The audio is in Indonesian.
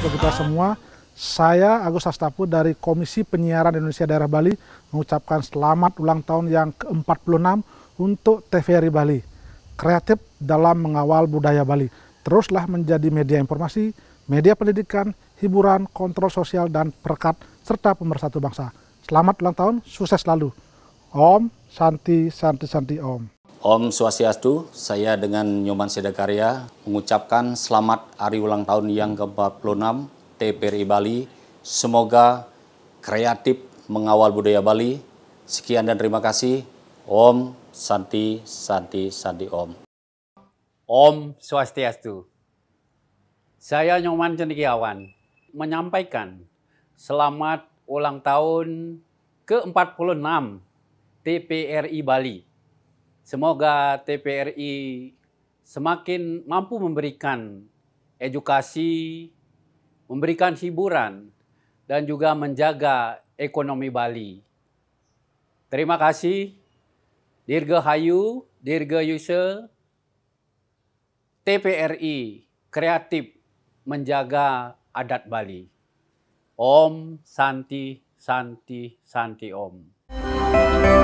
untuk kita semua. Saya Agus Astapu dari Komisi Penyiaran Indonesia Daerah Bali mengucapkan selamat ulang tahun yang ke-46 untuk TVRI Bali. Kreatif dalam mengawal budaya Bali. Teruslah menjadi media informasi, media pendidikan, hiburan, kontrol sosial, dan perkat serta pemersatu bangsa. Selamat ulang tahun, sukses selalu. Om Santi Santi Santi Om. Om Swastiastu, saya dengan Nyoman Sedakarya mengucapkan selamat hari ulang tahun yang ke-46 TPRI Bali. Semoga kreatif mengawal budaya Bali. Sekian dan terima kasih. Om Santi Santi Santi Om. Om Swastiastu. Saya Nyoman Cendekiawan menyampaikan selamat ulang tahun ke-46 TPRI Bali. Semoga TPRI semakin mampu memberikan edukasi, memberikan hiburan, dan juga menjaga ekonomi Bali. Terima kasih. Dirgahayu, Dirgayuse, TPRI kreatif menjaga adat Bali. Om Santi, Santi, Santi Om.